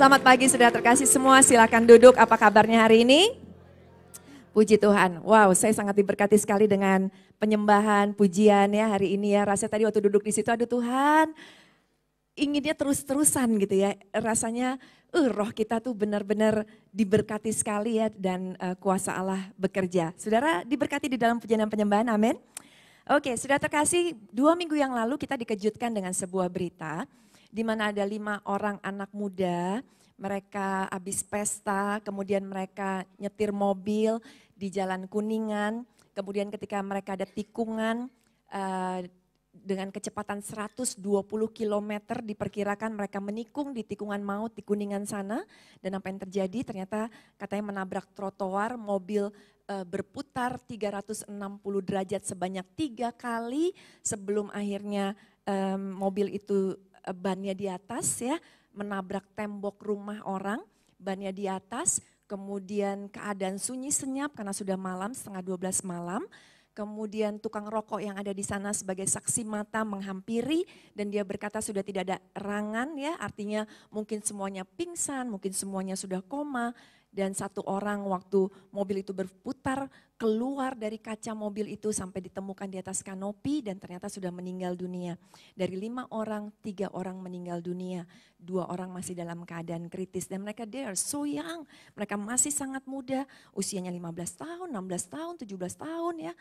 Selamat pagi sudah terkasih semua, silakan duduk. Apa kabarnya hari ini? Puji Tuhan. Wow, saya sangat diberkati sekali dengan penyembahan, pujian ya hari ini ya. Rasanya tadi waktu duduk di situ, aduh Tuhan, inginnya terus-terusan gitu ya. Rasanya uh, roh kita tuh benar-benar diberkati sekali ya dan uh, kuasa Allah bekerja. Saudara diberkati di dalam pujian dan penyembahan, amin. Oke, sudah terkasih dua minggu yang lalu kita dikejutkan dengan sebuah berita di mana ada lima orang anak muda, mereka habis pesta, kemudian mereka nyetir mobil di jalan Kuningan, kemudian ketika mereka ada tikungan uh, dengan kecepatan 120 km diperkirakan mereka menikung di tikungan maut di Kuningan sana dan apa yang terjadi ternyata katanya menabrak trotoar mobil e, berputar 360 derajat sebanyak tiga kali sebelum akhirnya e, mobil itu Eh, bannya di atas ya, menabrak tembok rumah orang, bannya di atas, kemudian keadaan sunyi senyap karena sudah malam, setengah 12 malam, kemudian tukang rokok yang ada di sana sebagai saksi mata menghampiri dan dia berkata sudah tidak ada rangan ya artinya mungkin semuanya pingsan mungkin semuanya sudah koma dan satu orang waktu mobil itu berputar keluar dari kaca mobil itu sampai ditemukan di atas kanopi dan ternyata sudah meninggal dunia. Dari lima orang, tiga orang meninggal dunia, dua orang masih dalam keadaan kritis dan mereka they are so young, mereka masih sangat muda, usianya 15 tahun, 16 tahun, 17 tahun ya.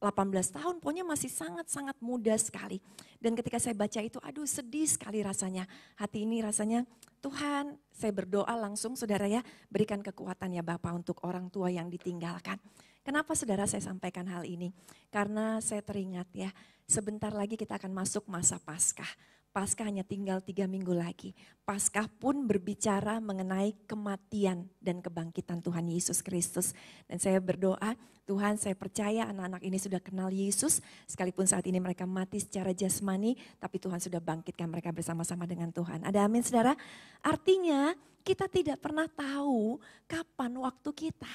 18 tahun, pokoknya masih sangat-sangat muda sekali. Dan ketika saya baca itu, aduh sedih sekali rasanya. Hati ini rasanya, Tuhan saya berdoa langsung saudara ya, berikan kekuatan ya Bapak untuk orang tua yang ditinggalkan. Kenapa saudara saya sampaikan hal ini? Karena saya teringat ya, sebentar lagi kita akan masuk masa Paskah. Paskah hanya tinggal tiga minggu lagi. Paskah pun berbicara mengenai kematian dan kebangkitan Tuhan Yesus Kristus. Dan saya berdoa, Tuhan saya percaya anak-anak ini sudah kenal Yesus. Sekalipun saat ini mereka mati secara jasmani, tapi Tuhan sudah bangkitkan mereka bersama-sama dengan Tuhan. Ada amin saudara? Artinya kita tidak pernah tahu kapan waktu kita.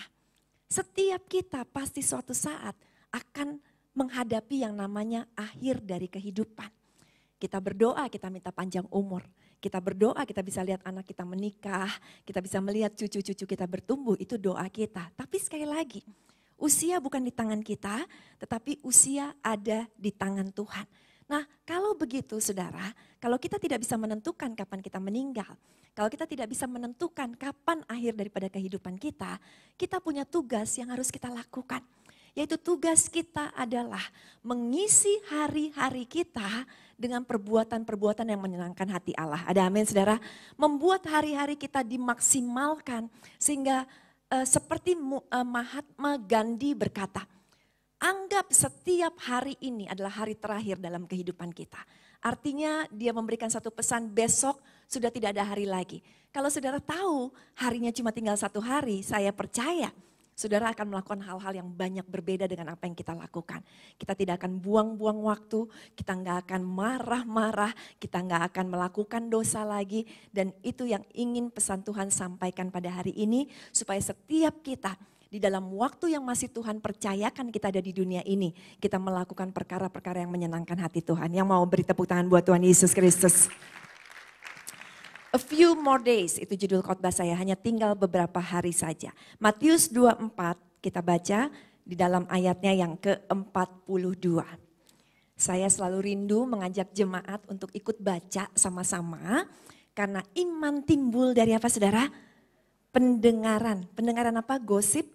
Setiap kita pasti suatu saat akan menghadapi yang namanya akhir dari kehidupan kita berdoa, kita minta panjang umur. Kita berdoa, kita bisa lihat anak kita menikah, kita bisa melihat cucu-cucu kita bertumbuh, itu doa kita. Tapi sekali lagi, usia bukan di tangan kita, tetapi usia ada di tangan Tuhan. Nah, kalau begitu saudara, kalau kita tidak bisa menentukan kapan kita meninggal, kalau kita tidak bisa menentukan kapan akhir daripada kehidupan kita, kita punya tugas yang harus kita lakukan. Yaitu tugas kita adalah mengisi hari-hari kita dengan perbuatan-perbuatan yang menyenangkan hati Allah. Ada amin saudara? Membuat hari-hari kita dimaksimalkan sehingga e, seperti eh, Mahatma Gandhi berkata, anggap setiap hari ini adalah hari terakhir dalam kehidupan kita. Artinya dia memberikan satu pesan besok sudah tidak ada hari lagi. Kalau saudara tahu harinya cuma tinggal satu hari, saya percaya saudara akan melakukan hal-hal yang banyak berbeda dengan apa yang kita lakukan. Kita tidak akan buang-buang waktu, kita nggak akan marah-marah, kita nggak akan melakukan dosa lagi. Dan itu yang ingin pesan Tuhan sampaikan pada hari ini, supaya setiap kita di dalam waktu yang masih Tuhan percayakan kita ada di dunia ini, kita melakukan perkara-perkara yang menyenangkan hati Tuhan. Yang mau beri tepuk tangan buat Tuhan Yesus Kristus. A few more days itu judul khotbah saya, hanya tinggal beberapa hari saja. Matius 24 kita baca di dalam ayatnya yang ke-42. Saya selalu rindu mengajak jemaat untuk ikut baca sama-sama karena iman timbul dari apa Saudara? Pendengaran. Pendengaran apa? Gosip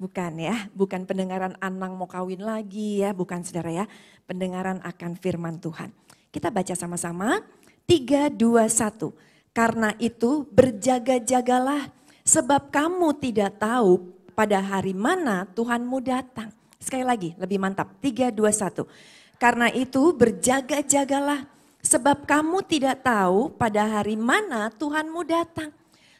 Bukan ya, bukan pendengaran Anang mau kawin lagi ya, bukan saudara ya. Pendengaran akan firman Tuhan. Kita baca sama-sama. 3, 2, 1. Karena itu berjaga-jagalah sebab kamu tidak tahu pada hari mana Tuhanmu datang. Sekali lagi, lebih mantap. 3, 2, 1. Karena itu berjaga-jagalah sebab kamu tidak tahu pada hari mana Tuhanmu datang.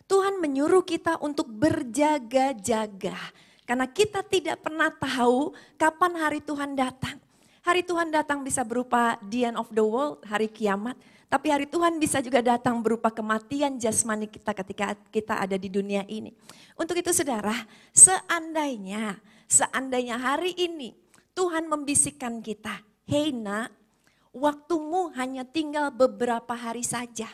Tuhan menyuruh kita untuk berjaga-jaga. Karena kita tidak pernah tahu kapan hari Tuhan datang. Hari Tuhan datang bisa berupa the end of the world, hari kiamat tapi hari Tuhan bisa juga datang berupa kematian jasmani kita ketika kita ada di dunia ini. Untuk itu saudara, seandainya, seandainya hari ini Tuhan membisikkan kita, Hei nak, waktumu hanya tinggal beberapa hari saja.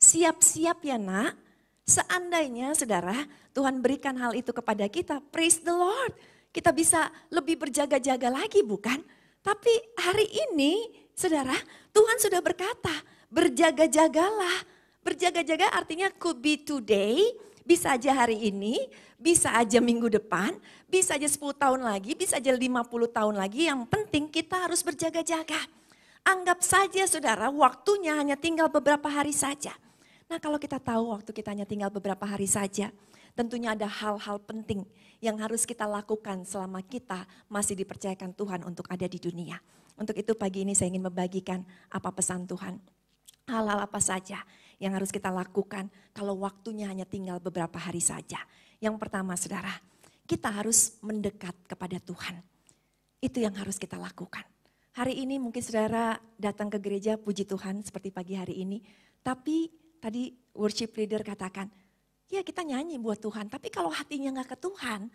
Siap-siap ya nak, seandainya saudara Tuhan berikan hal itu kepada kita, praise the Lord. Kita bisa lebih berjaga-jaga lagi bukan? Tapi hari ini saudara Tuhan sudah berkata, berjaga-jagalah. Berjaga-jaga artinya could be today, bisa aja hari ini, bisa aja minggu depan, bisa aja 10 tahun lagi, bisa aja 50 tahun lagi. Yang penting kita harus berjaga-jaga. Anggap saja saudara waktunya hanya tinggal beberapa hari saja. Nah kalau kita tahu waktu kita hanya tinggal beberapa hari saja, tentunya ada hal-hal penting yang harus kita lakukan selama kita masih dipercayakan Tuhan untuk ada di dunia. Untuk itu pagi ini saya ingin membagikan apa pesan Tuhan. Hal-hal apa saja yang harus kita lakukan kalau waktunya hanya tinggal beberapa hari saja. Yang pertama saudara, kita harus mendekat kepada Tuhan. Itu yang harus kita lakukan. Hari ini mungkin saudara datang ke gereja puji Tuhan seperti pagi hari ini. Tapi tadi worship leader katakan, ya kita nyanyi buat Tuhan. Tapi kalau hatinya nggak ke Tuhan,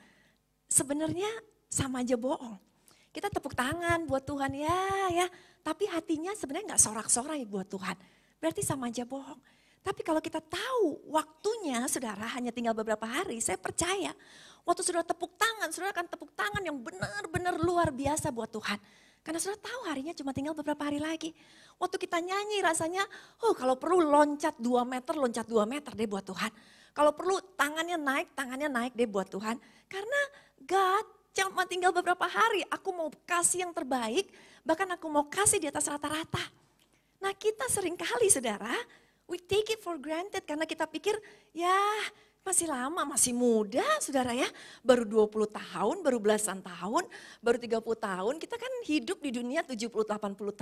sebenarnya sama aja bohong. Kita tepuk tangan buat Tuhan ya, ya. Tapi hatinya sebenarnya nggak sorak-sorai buat Tuhan berarti sama aja bohong. Tapi kalau kita tahu waktunya saudara hanya tinggal beberapa hari, saya percaya waktu saudara tepuk tangan, saudara akan tepuk tangan yang benar-benar luar biasa buat Tuhan. Karena saudara tahu harinya cuma tinggal beberapa hari lagi. Waktu kita nyanyi rasanya, oh kalau perlu loncat dua meter, loncat dua meter deh buat Tuhan. Kalau perlu tangannya naik, tangannya naik deh buat Tuhan. Karena God cuma tinggal beberapa hari, aku mau kasih yang terbaik, bahkan aku mau kasih di atas rata-rata. Nah kita seringkali saudara, we take it for granted karena kita pikir ya masih lama, masih muda saudara ya. Baru 20 tahun, baru belasan tahun, baru 30 tahun. Kita kan hidup di dunia 70-80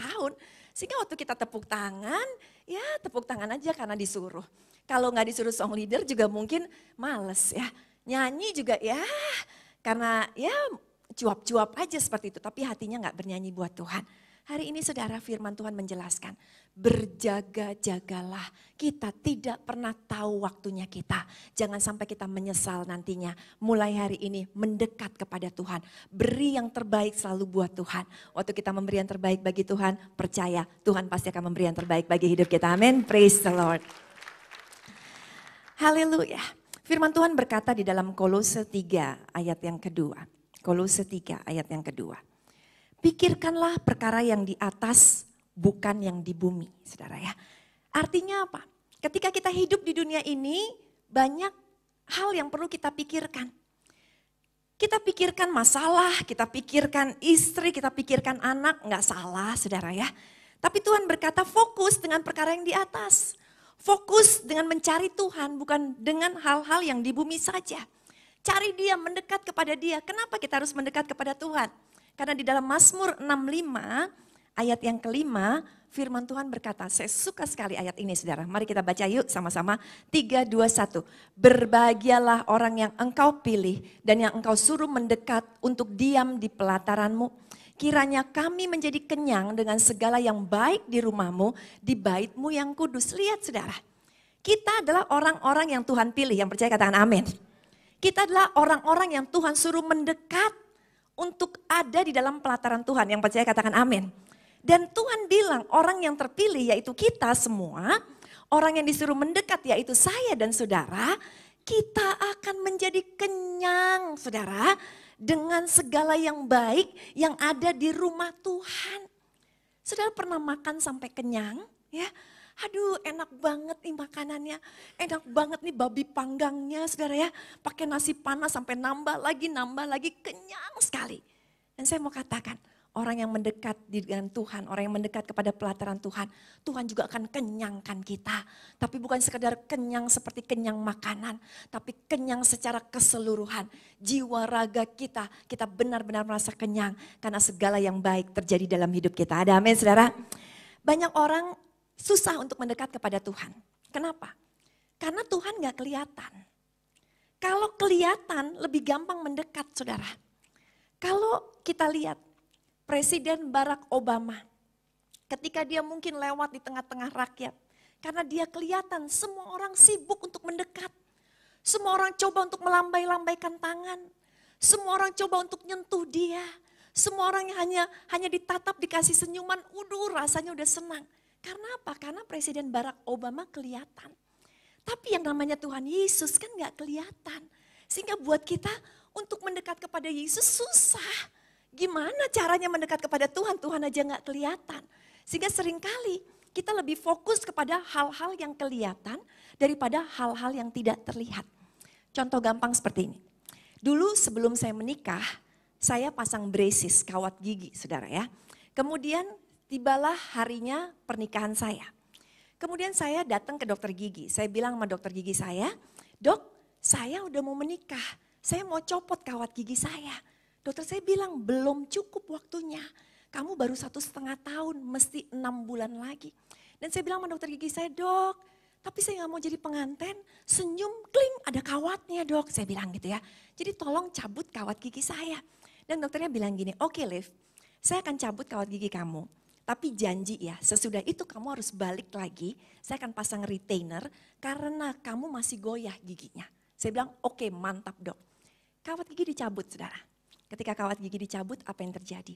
tahun. Sehingga waktu kita tepuk tangan, ya tepuk tangan aja karena disuruh. Kalau nggak disuruh song leader juga mungkin males ya. Nyanyi juga ya karena ya cuap-cuap aja seperti itu. Tapi hatinya nggak bernyanyi buat Tuhan. Hari ini saudara firman Tuhan menjelaskan, berjaga-jagalah. Kita tidak pernah tahu waktunya kita. Jangan sampai kita menyesal nantinya. Mulai hari ini mendekat kepada Tuhan. Beri yang terbaik selalu buat Tuhan. Waktu kita memberi yang terbaik bagi Tuhan, percaya Tuhan pasti akan memberi yang terbaik bagi hidup kita. Amin. Praise the Lord. Haleluya. Firman Tuhan berkata di dalam Kolose 3 ayat yang kedua. Kolose 3 ayat yang kedua. Pikirkanlah perkara yang di atas, bukan yang di bumi, saudara ya. Artinya apa? Ketika kita hidup di dunia ini, banyak hal yang perlu kita pikirkan. Kita pikirkan masalah, kita pikirkan istri, kita pikirkan anak, nggak salah saudara ya. Tapi Tuhan berkata fokus dengan perkara yang di atas. Fokus dengan mencari Tuhan, bukan dengan hal-hal yang di bumi saja. Cari dia, mendekat kepada dia. Kenapa kita harus mendekat kepada Tuhan? Karena di dalam Mazmur 65 ayat yang kelima firman Tuhan berkata, saya suka sekali ayat ini saudara. Mari kita baca yuk sama-sama. 3, 2, 1. Berbahagialah orang yang engkau pilih dan yang engkau suruh mendekat untuk diam di pelataranmu. Kiranya kami menjadi kenyang dengan segala yang baik di rumahmu, di baitmu yang kudus. Lihat saudara, kita adalah orang-orang yang Tuhan pilih, yang percaya katakan amin. Kita adalah orang-orang yang Tuhan suruh mendekat untuk ada di dalam pelataran Tuhan. Yang percaya katakan amin. Dan Tuhan bilang orang yang terpilih yaitu kita semua, orang yang disuruh mendekat yaitu saya dan saudara, kita akan menjadi kenyang, saudara, dengan segala yang baik yang ada di rumah Tuhan. Saudara pernah makan sampai kenyang, ya? aduh enak banget nih makanannya, enak banget nih babi panggangnya saudara ya. Pakai nasi panas sampai nambah lagi, nambah lagi, kenyang sekali. Dan saya mau katakan, orang yang mendekat dengan Tuhan, orang yang mendekat kepada pelataran Tuhan, Tuhan juga akan kenyangkan kita. Tapi bukan sekedar kenyang seperti kenyang makanan, tapi kenyang secara keseluruhan. Jiwa raga kita, kita benar-benar merasa kenyang karena segala yang baik terjadi dalam hidup kita. Ada amin saudara? Banyak orang susah untuk mendekat kepada Tuhan. Kenapa? Karena Tuhan gak kelihatan. Kalau kelihatan lebih gampang mendekat saudara. Kalau kita lihat Presiden Barack Obama ketika dia mungkin lewat di tengah-tengah rakyat. Karena dia kelihatan semua orang sibuk untuk mendekat. Semua orang coba untuk melambai-lambaikan tangan. Semua orang coba untuk nyentuh dia. Semua orang hanya hanya ditatap dikasih senyuman, udah rasanya udah senang. Karena apa? Karena Presiden Barack Obama kelihatan. Tapi yang namanya Tuhan Yesus kan nggak kelihatan. Sehingga buat kita untuk mendekat kepada Yesus susah. Gimana caranya mendekat kepada Tuhan? Tuhan aja nggak kelihatan. Sehingga seringkali kita lebih fokus kepada hal-hal yang kelihatan daripada hal-hal yang tidak terlihat. Contoh gampang seperti ini. Dulu sebelum saya menikah, saya pasang braces, kawat gigi, saudara ya. Kemudian tibalah harinya pernikahan saya. Kemudian saya datang ke dokter gigi. Saya bilang sama dokter gigi saya, dok saya udah mau menikah. Saya mau copot kawat gigi saya. Dokter saya bilang belum cukup waktunya. Kamu baru satu setengah tahun, mesti enam bulan lagi. Dan saya bilang sama dokter gigi saya, dok tapi saya nggak mau jadi pengantin. senyum kling ada kawatnya dok. Saya bilang gitu ya. Jadi tolong cabut kawat gigi saya. Dan dokternya bilang gini, oke okay, Liv, saya akan cabut kawat gigi kamu. Tapi janji ya, sesudah itu kamu harus balik lagi, saya akan pasang retainer karena kamu masih goyah giginya. Saya bilang, oke okay, mantap dok. Kawat gigi dicabut saudara. Ketika kawat gigi dicabut, apa yang terjadi?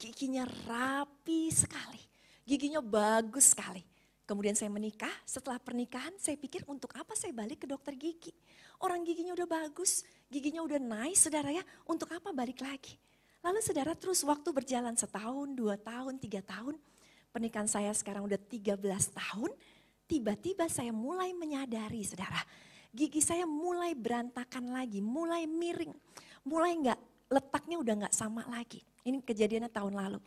Giginya rapi sekali, giginya bagus sekali. Kemudian saya menikah, setelah pernikahan saya pikir untuk apa saya balik ke dokter gigi. Orang giginya udah bagus, giginya udah nice saudara ya, untuk apa balik lagi? Lalu saudara terus waktu berjalan setahun, dua tahun, tiga tahun. Pernikahan saya sekarang udah 13 tahun. Tiba-tiba saya mulai menyadari saudara. Gigi saya mulai berantakan lagi, mulai miring. Mulai nggak letaknya udah nggak sama lagi. Ini kejadiannya tahun lalu.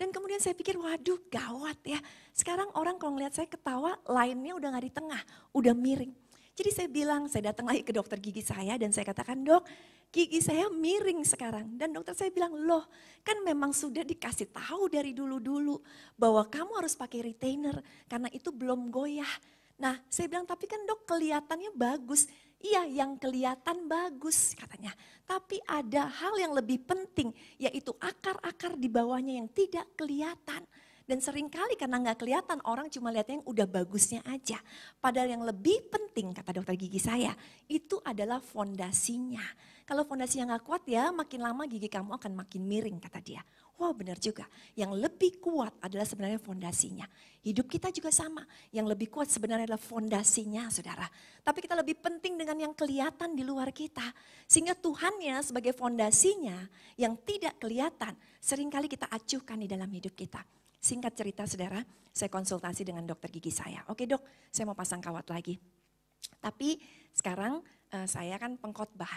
Dan kemudian saya pikir, waduh gawat ya. Sekarang orang kalau ngeliat saya ketawa, lainnya udah nggak di tengah, udah miring. Jadi saya bilang, saya datang lagi ke dokter gigi saya dan saya katakan, dok gigi saya miring sekarang. Dan dokter saya bilang, loh kan memang sudah dikasih tahu dari dulu-dulu bahwa kamu harus pakai retainer karena itu belum goyah. Nah saya bilang, tapi kan dok kelihatannya bagus. Iya yang kelihatan bagus katanya. Tapi ada hal yang lebih penting yaitu akar-akar di bawahnya yang tidak kelihatan. Dan seringkali karena nggak kelihatan orang cuma lihat yang udah bagusnya aja. Padahal yang lebih penting kata dokter gigi saya itu adalah fondasinya. Kalau fondasinya nggak kuat ya makin lama gigi kamu akan makin miring kata dia. Wah wow, benar juga. Yang lebih kuat adalah sebenarnya fondasinya. Hidup kita juga sama. Yang lebih kuat sebenarnya adalah fondasinya saudara. Tapi kita lebih penting dengan yang kelihatan di luar kita. Sehingga Tuhannya sebagai fondasinya yang tidak kelihatan seringkali kita acuhkan di dalam hidup kita. Singkat cerita saudara, saya konsultasi dengan dokter gigi saya. Oke dok, saya mau pasang kawat lagi. Tapi sekarang uh, saya kan pengkhotbah.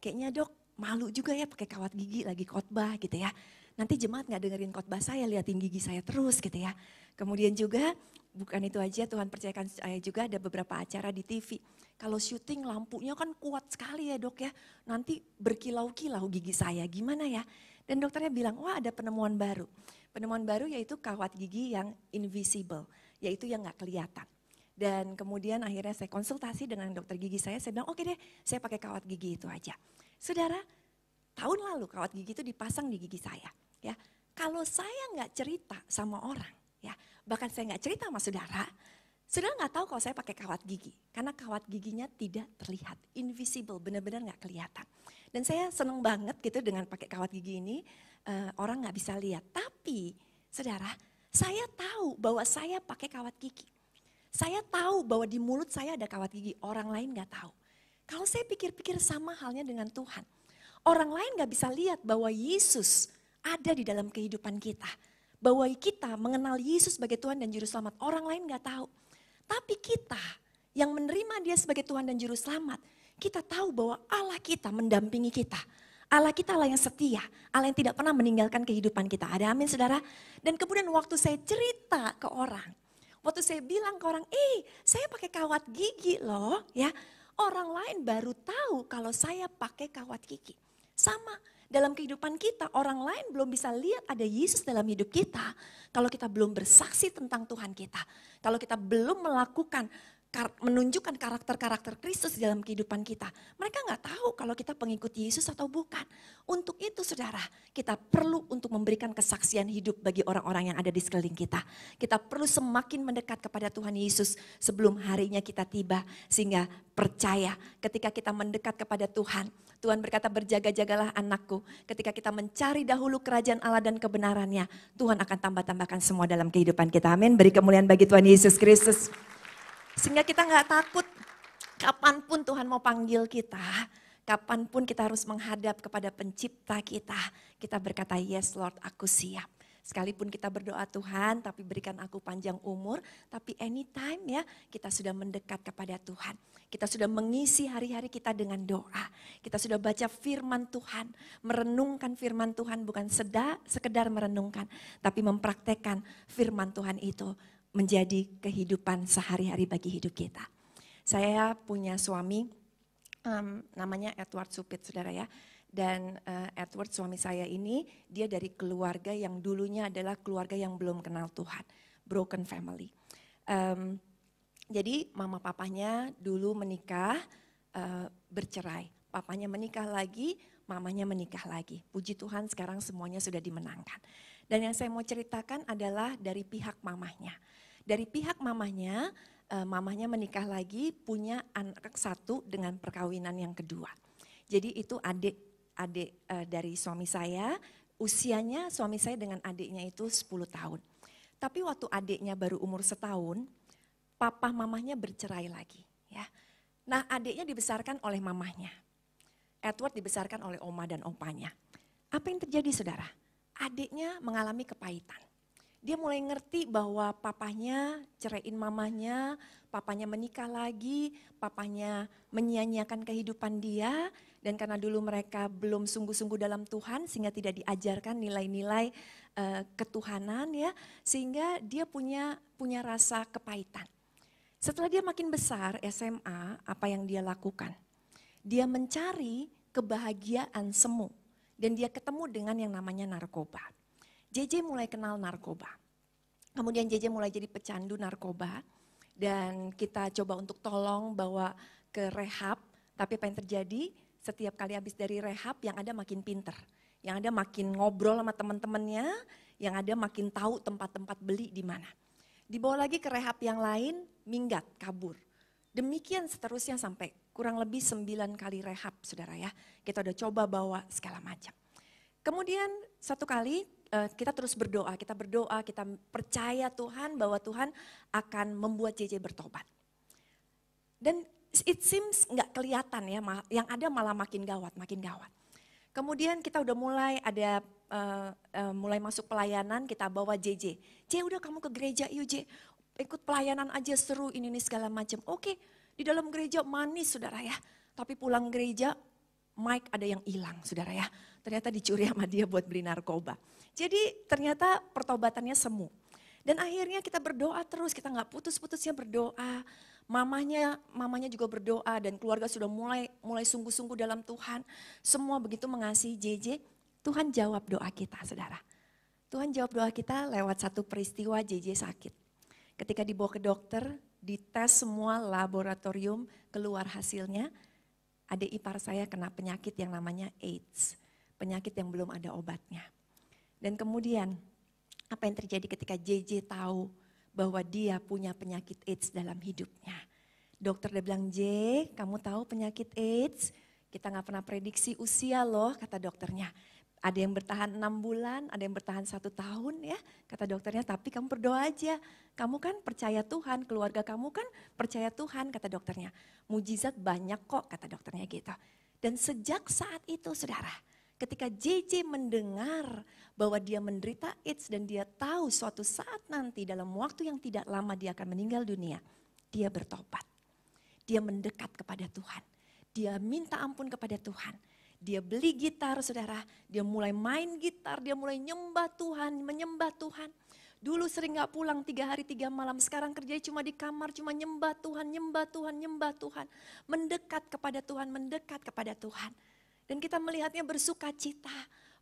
Kayaknya dok malu juga ya pakai kawat gigi lagi khotbah gitu ya. Nanti jemaat nggak dengerin khotbah saya, liatin gigi saya terus gitu ya. Kemudian juga bukan itu aja Tuhan percayakan saya juga ada beberapa acara di TV. Kalau syuting lampunya kan kuat sekali ya dok ya. Nanti berkilau-kilau gigi saya gimana ya. Dan dokternya bilang, wah ada penemuan baru. Penemuan baru yaitu kawat gigi yang invisible, yaitu yang nggak kelihatan. Dan kemudian akhirnya saya konsultasi dengan dokter gigi saya, saya bilang oke okay deh saya pakai kawat gigi itu aja. Saudara, tahun lalu kawat gigi itu dipasang di gigi saya. ya Kalau saya nggak cerita sama orang, ya bahkan saya nggak cerita sama saudara, saudara nggak tahu kalau saya pakai kawat gigi. Karena kawat giginya tidak terlihat, invisible, benar-benar nggak kelihatan. Dan saya seneng banget gitu dengan pakai kawat gigi ini uh, orang nggak bisa lihat. Tapi saudara, saya tahu bahwa saya pakai kawat gigi. Saya tahu bahwa di mulut saya ada kawat gigi, orang lain nggak tahu. Kalau saya pikir-pikir sama halnya dengan Tuhan. Orang lain nggak bisa lihat bahwa Yesus ada di dalam kehidupan kita. Bahwa kita mengenal Yesus sebagai Tuhan dan Juru Selamat. Orang lain nggak tahu. Tapi kita yang menerima dia sebagai Tuhan dan Juru Selamat, kita tahu bahwa Allah kita mendampingi kita Allah kita Allah yang setia, Allah yang tidak pernah meninggalkan kehidupan kita. Ada amin saudara? Dan kemudian waktu saya cerita ke orang, waktu saya bilang ke orang, eh saya pakai kawat gigi loh ya. Orang lain baru tahu kalau saya pakai kawat gigi. Sama dalam kehidupan kita orang lain belum bisa lihat ada Yesus dalam hidup kita. Kalau kita belum bersaksi tentang Tuhan kita. Kalau kita belum melakukan kar menunjukkan karakter-karakter Kristus dalam kehidupan kita. Mereka nggak tahu kalau kita pengikut Yesus atau bukan. Untuk itu saudara, kita perlu untuk memberikan kesaksian hidup bagi orang-orang yang ada di sekeliling kita. Kita perlu semakin mendekat kepada Tuhan Yesus sebelum harinya kita tiba. Sehingga percaya ketika kita mendekat kepada Tuhan. Tuhan berkata berjaga-jagalah anakku. Ketika kita mencari dahulu kerajaan Allah dan kebenarannya. Tuhan akan tambah-tambahkan semua dalam kehidupan kita. Amin. Beri kemuliaan bagi Tuhan Yesus Kristus. Sehingga kita nggak takut kapanpun Tuhan mau panggil kita, kapanpun kita harus menghadap kepada pencipta kita, kita berkata, yes Lord aku siap. Sekalipun kita berdoa Tuhan, tapi berikan aku panjang umur, tapi anytime ya kita sudah mendekat kepada Tuhan. Kita sudah mengisi hari-hari kita dengan doa. Kita sudah baca firman Tuhan, merenungkan firman Tuhan bukan seda, sekedar merenungkan, tapi mempraktekkan firman Tuhan itu menjadi kehidupan sehari-hari bagi hidup kita. Saya punya suami um, namanya Edward Supit, saudara ya. Dan uh, Edward suami saya ini dia dari keluarga yang dulunya adalah keluarga yang belum kenal Tuhan, broken family. Um, jadi mama papanya dulu menikah uh, bercerai, papanya menikah lagi mamanya menikah lagi. Puji Tuhan sekarang semuanya sudah dimenangkan. Dan yang saya mau ceritakan adalah dari pihak mamahnya. Dari pihak mamahnya, eh, mamahnya menikah lagi punya anak satu dengan perkawinan yang kedua. Jadi itu adik adik eh, dari suami saya, usianya suami saya dengan adiknya itu 10 tahun. Tapi waktu adiknya baru umur setahun, papa mamahnya bercerai lagi ya. Nah, adiknya dibesarkan oleh mamahnya. Edward dibesarkan oleh oma dan opanya. Apa yang terjadi saudara? Adiknya mengalami kepahitan. Dia mulai ngerti bahwa papanya ceraiin mamanya, papanya menikah lagi, papanya menyia-nyiakan kehidupan dia. Dan karena dulu mereka belum sungguh-sungguh dalam Tuhan sehingga tidak diajarkan nilai-nilai uh, ketuhanan ya. Sehingga dia punya punya rasa kepahitan. Setelah dia makin besar SMA, apa yang dia lakukan? dia mencari kebahagiaan semu dan dia ketemu dengan yang namanya narkoba. JJ mulai kenal narkoba. Kemudian JJ mulai jadi pecandu narkoba dan kita coba untuk tolong bawa ke rehab, tapi apa yang terjadi? Setiap kali habis dari rehab yang ada makin pinter, yang ada makin ngobrol sama teman-temannya, yang ada makin tahu tempat-tempat beli di mana. Dibawa lagi ke rehab yang lain, minggat, kabur. Demikian seterusnya sampai kurang lebih sembilan kali rehab saudara ya. Kita udah coba bawa segala macam. Kemudian satu kali eh, kita terus berdoa, kita berdoa, kita percaya Tuhan bahwa Tuhan akan membuat JJ bertobat. Dan it seems nggak kelihatan ya, yang ada malah makin gawat, makin gawat. Kemudian kita udah mulai ada uh, uh, mulai masuk pelayanan, kita bawa JJ. J udah kamu ke gereja yuk J, ikut pelayanan aja seru ini, ini segala macam. Oke, okay di dalam gereja manis saudara ya. Tapi pulang gereja Mike ada yang hilang saudara ya. Ternyata dicuri sama dia buat beli narkoba. Jadi ternyata pertobatannya semu. Dan akhirnya kita berdoa terus, kita nggak putus-putusnya berdoa. Mamanya, mamanya juga berdoa dan keluarga sudah mulai mulai sungguh-sungguh dalam Tuhan. Semua begitu mengasihi JJ. Tuhan jawab doa kita, saudara. Tuhan jawab doa kita lewat satu peristiwa JJ sakit. Ketika dibawa ke dokter, dites semua laboratorium, keluar hasilnya adik ipar saya kena penyakit yang namanya AIDS, penyakit yang belum ada obatnya. Dan kemudian apa yang terjadi ketika JJ tahu bahwa dia punya penyakit AIDS dalam hidupnya. Dokter dia bilang, J, kamu tahu penyakit AIDS? Kita nggak pernah prediksi usia loh, kata dokternya. Ada yang bertahan enam bulan, ada yang bertahan satu tahun ya, kata dokternya. Tapi kamu berdoa aja, kamu kan percaya Tuhan, keluarga kamu kan percaya Tuhan, kata dokternya. Mujizat banyak kok, kata dokternya gitu. Dan sejak saat itu saudara, ketika JJ mendengar bahwa dia menderita AIDS dan dia tahu suatu saat nanti dalam waktu yang tidak lama dia akan meninggal dunia, dia bertobat. Dia mendekat kepada Tuhan. Dia minta ampun kepada Tuhan dia beli gitar saudara, dia mulai main gitar, dia mulai nyembah Tuhan, menyembah Tuhan. Dulu sering gak pulang tiga hari tiga malam, sekarang kerjanya cuma di kamar, cuma nyembah Tuhan, nyembah Tuhan, nyembah Tuhan. Mendekat kepada Tuhan, mendekat kepada Tuhan. Dan kita melihatnya bersuka cita,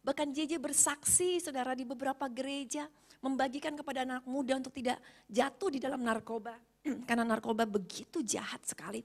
Bahkan JJ bersaksi saudara di beberapa gereja membagikan kepada anak muda untuk tidak jatuh di dalam narkoba. Karena narkoba begitu jahat sekali.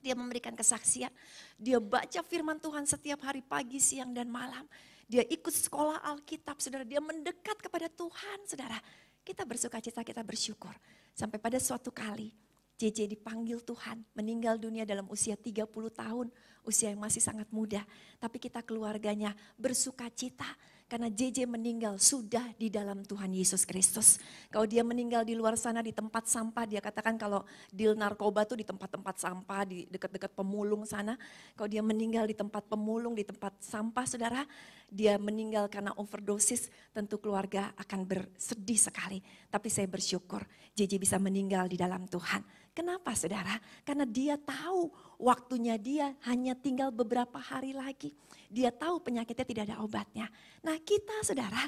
Dia memberikan kesaksian. Dia baca firman Tuhan setiap hari pagi, siang, dan malam. Dia ikut sekolah Alkitab, saudara. Dia mendekat kepada Tuhan, saudara. Kita bersuka cita, kita bersyukur. Sampai pada suatu kali, JJ dipanggil Tuhan, meninggal dunia dalam usia 30 tahun, usia yang masih sangat muda. Tapi kita keluarganya bersuka cita karena JJ meninggal sudah di dalam Tuhan Yesus Kristus. Kalau dia meninggal di luar sana di tempat sampah, dia katakan kalau deal narkoba tuh di tempat-tempat sampah, di dekat-dekat pemulung sana. Kalau dia meninggal di tempat pemulung, di tempat sampah saudara, dia meninggal karena overdosis, tentu keluarga akan bersedih sekali. Tapi saya bersyukur JJ bisa meninggal di dalam Tuhan. Kenapa saudara? Karena dia tahu waktunya dia hanya tinggal beberapa hari lagi. Dia tahu penyakitnya tidak ada obatnya. Nah kita, saudara,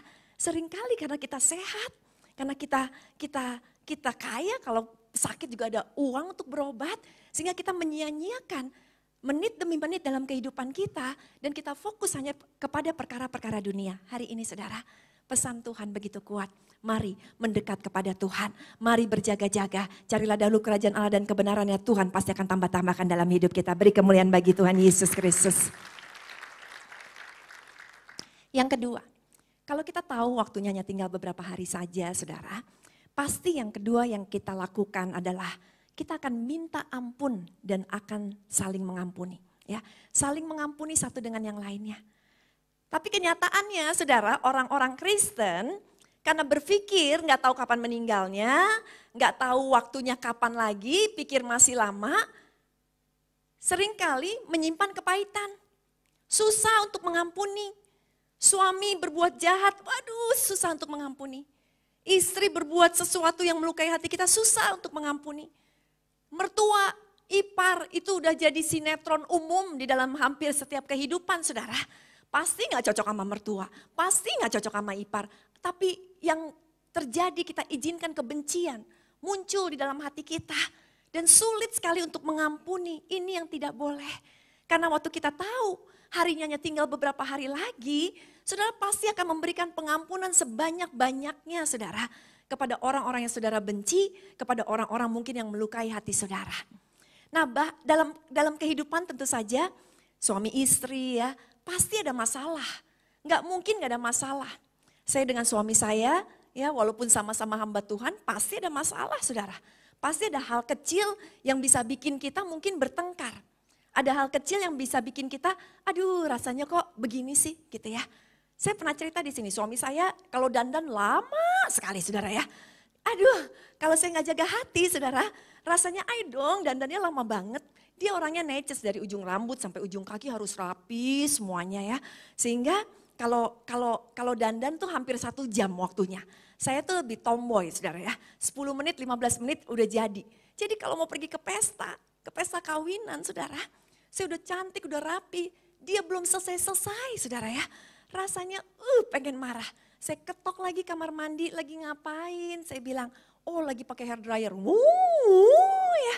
seringkali karena kita sehat, karena kita kita kita kaya, kalau sakit juga ada uang untuk berobat, sehingga kita menyia-nyiakan menit demi menit dalam kehidupan kita dan kita fokus hanya kepada perkara-perkara dunia. Hari ini saudara, pesan Tuhan begitu kuat. Mari mendekat kepada Tuhan. Mari berjaga-jaga. Carilah dahulu kerajaan Allah dan kebenarannya. Tuhan pasti akan tambah-tambahkan dalam hidup kita. Beri kemuliaan bagi Tuhan Yesus Kristus. Yang kedua, kalau kita tahu waktunya hanya tinggal beberapa hari saja, saudara, pasti yang kedua yang kita lakukan adalah kita akan minta ampun dan akan saling mengampuni. Ya, saling mengampuni satu dengan yang lainnya. Tapi kenyataannya, saudara, orang-orang Kristen karena berpikir nggak tahu kapan meninggalnya, nggak tahu waktunya kapan lagi, pikir masih lama, seringkali menyimpan kepahitan. Susah untuk mengampuni, Suami berbuat jahat, waduh susah untuk mengampuni. Istri berbuat sesuatu yang melukai hati kita, susah untuk mengampuni. Mertua, ipar itu udah jadi sinetron umum di dalam hampir setiap kehidupan saudara. Pasti gak cocok sama mertua, pasti gak cocok sama ipar. Tapi yang terjadi kita izinkan kebencian muncul di dalam hati kita. Dan sulit sekali untuk mengampuni, ini yang tidak boleh. Karena waktu kita tahu harinya hanya tinggal beberapa hari lagi, saudara pasti akan memberikan pengampunan sebanyak-banyaknya saudara kepada orang-orang yang saudara benci, kepada orang-orang mungkin yang melukai hati saudara. Nah, bah, dalam dalam kehidupan tentu saja suami istri ya, pasti ada masalah. Enggak mungkin nggak ada masalah. Saya dengan suami saya, ya walaupun sama-sama hamba Tuhan, pasti ada masalah saudara. Pasti ada hal kecil yang bisa bikin kita mungkin bertengkar. Ada hal kecil yang bisa bikin kita, aduh rasanya kok begini sih gitu ya. Saya pernah cerita di sini, suami saya kalau dandan lama sekali saudara ya. Aduh, kalau saya nggak jaga hati saudara, rasanya ayo dong dandannya lama banget. Dia orangnya neces dari ujung rambut sampai ujung kaki harus rapi semuanya ya. Sehingga kalau kalau kalau dandan tuh hampir satu jam waktunya. Saya tuh lebih tomboy saudara ya. 10 menit, 15 menit udah jadi. Jadi kalau mau pergi ke pesta, ke pesta kawinan saudara. Saya udah cantik, udah rapi. Dia belum selesai-selesai saudara ya. Rasanya uh pengen marah. Saya ketok lagi kamar mandi, lagi ngapain. Saya bilang, oh lagi pakai hair dryer. Wuh, ya.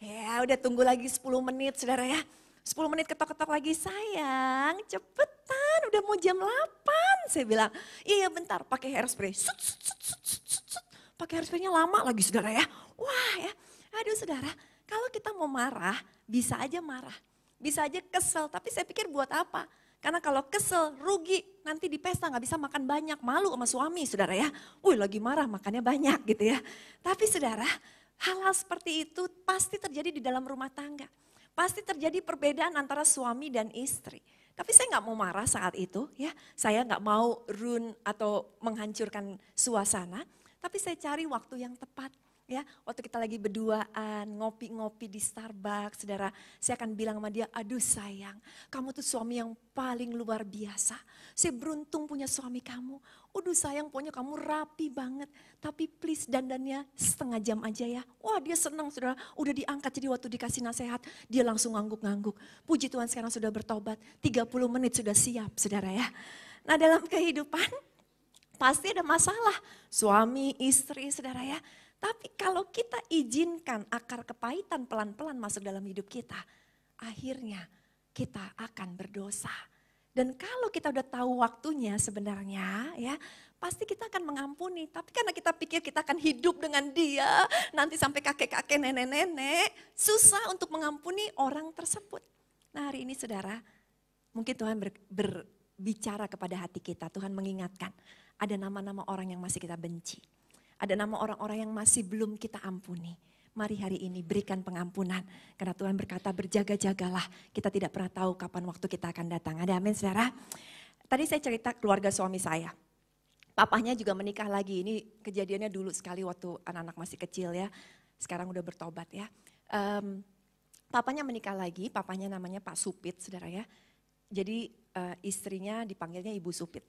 ya udah tunggu lagi 10 menit saudara ya. 10 menit ketok-ketok lagi, sayang cepetan udah mau jam 8. Saya bilang, iya bentar pakai hairspray. Sut, sut, sut, sut, sut, sut. Pakai hairspraynya lama lagi saudara ya. Wah ya, aduh saudara kalau kita mau marah, bisa aja marah. Bisa aja kesel, tapi saya pikir buat apa? Karena kalau kesel, rugi, nanti di pesta nggak bisa makan banyak, malu sama suami saudara ya. Wih lagi marah makannya banyak gitu ya. Tapi saudara, hal-hal seperti itu pasti terjadi di dalam rumah tangga. Pasti terjadi perbedaan antara suami dan istri. Tapi saya nggak mau marah saat itu ya. Saya nggak mau run atau menghancurkan suasana. Tapi saya cari waktu yang tepat ya waktu kita lagi berduaan ngopi-ngopi di Starbucks saudara saya akan bilang sama dia aduh sayang kamu tuh suami yang paling luar biasa saya beruntung punya suami kamu aduh sayang pokoknya kamu rapi banget tapi please dandannya setengah jam aja ya wah dia senang saudara udah diangkat jadi waktu dikasih nasihat dia langsung ngangguk-ngangguk puji Tuhan sekarang sudah bertobat 30 menit sudah siap saudara ya nah dalam kehidupan pasti ada masalah suami istri saudara ya tapi kalau kita izinkan akar kepahitan pelan-pelan masuk dalam hidup kita, akhirnya kita akan berdosa. Dan kalau kita udah tahu waktunya sebenarnya ya, pasti kita akan mengampuni. Tapi karena kita pikir kita akan hidup dengan dia, nanti sampai kakek-kakek, nenek-nenek, susah untuk mengampuni orang tersebut. Nah hari ini saudara, mungkin Tuhan ber, berbicara kepada hati kita, Tuhan mengingatkan, ada nama-nama orang yang masih kita benci ada nama orang-orang yang masih belum kita ampuni. Mari hari ini berikan pengampunan. Karena Tuhan berkata berjaga-jagalah. Kita tidak pernah tahu kapan waktu kita akan datang. Ada amin saudara? Tadi saya cerita keluarga suami saya. Papahnya juga menikah lagi. Ini kejadiannya dulu sekali waktu anak-anak masih kecil ya. Sekarang udah bertobat ya. Um, papanya menikah lagi. Papanya namanya Pak Supit saudara ya. Jadi uh, istrinya dipanggilnya Ibu Supit.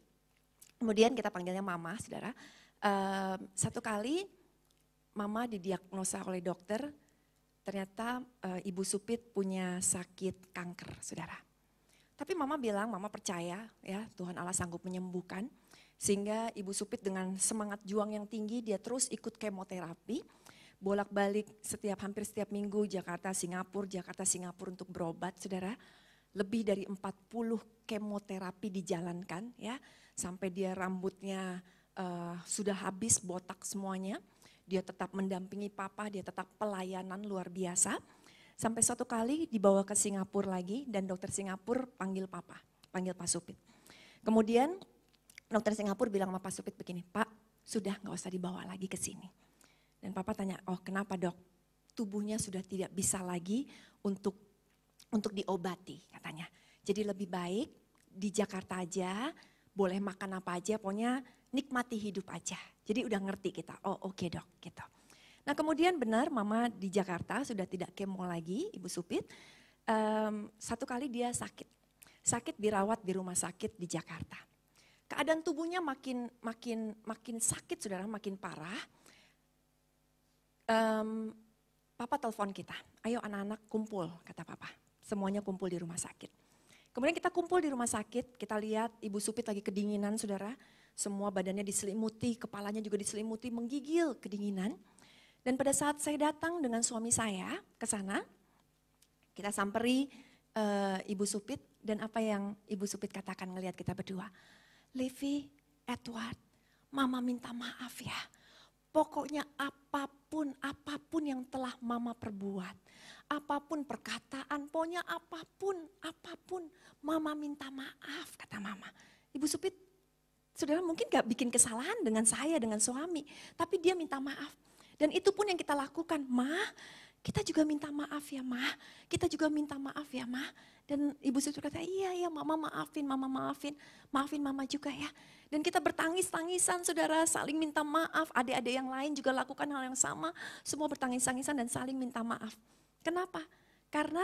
Kemudian kita panggilnya Mama saudara satu kali mama didiagnosa oleh dokter, ternyata uh, ibu supit punya sakit kanker, saudara. Tapi mama bilang, mama percaya ya Tuhan Allah sanggup menyembuhkan. Sehingga ibu supit dengan semangat juang yang tinggi, dia terus ikut kemoterapi. Bolak-balik setiap hampir setiap minggu Jakarta, Singapura, Jakarta, Singapura untuk berobat, saudara. Lebih dari 40 kemoterapi dijalankan ya, sampai dia rambutnya uh, sudah habis botak semuanya. Dia tetap mendampingi papa, dia tetap pelayanan luar biasa. Sampai suatu kali dibawa ke Singapura lagi dan dokter Singapura panggil papa, panggil Pak Supit. Kemudian dokter Singapura bilang sama Pak Supit begini, Pak sudah nggak usah dibawa lagi ke sini. Dan papa tanya, oh kenapa dok? Tubuhnya sudah tidak bisa lagi untuk untuk diobati katanya. Jadi lebih baik di Jakarta aja, boleh makan apa aja, pokoknya nikmati hidup aja. Jadi udah ngerti kita, oh oke okay dok gitu. Nah kemudian benar mama di Jakarta sudah tidak kemo lagi, Ibu Supit. Um, satu kali dia sakit, sakit dirawat di rumah sakit di Jakarta. Keadaan tubuhnya makin makin makin sakit saudara, makin parah. Um, papa telepon kita, ayo anak-anak kumpul kata papa. Semuanya kumpul di rumah sakit. Kemudian kita kumpul di rumah sakit, kita lihat Ibu Supit lagi kedinginan saudara semua badannya diselimuti, kepalanya juga diselimuti, menggigil kedinginan. Dan pada saat saya datang dengan suami saya ke sana, kita samperi uh, Ibu Supit dan apa yang Ibu Supit katakan ngelihat kita berdua. Livi, Edward, Mama minta maaf ya. Pokoknya apapun, apapun yang telah Mama perbuat, apapun perkataan, pokoknya apapun, apapun, Mama minta maaf, kata Mama. Ibu Supit Saudara mungkin gak bikin kesalahan dengan saya, dengan suami. Tapi dia minta maaf. Dan itu pun yang kita lakukan. Mah, kita juga minta maaf ya mah. Kita juga minta maaf ya mah. Dan ibu susu kata, iya ya mama maafin, mama maafin. Maafin mama juga ya. Dan kita bertangis-tangisan saudara, saling minta maaf. Adik-adik yang lain juga lakukan hal yang sama. Semua bertangis-tangisan dan saling minta maaf. Kenapa? Karena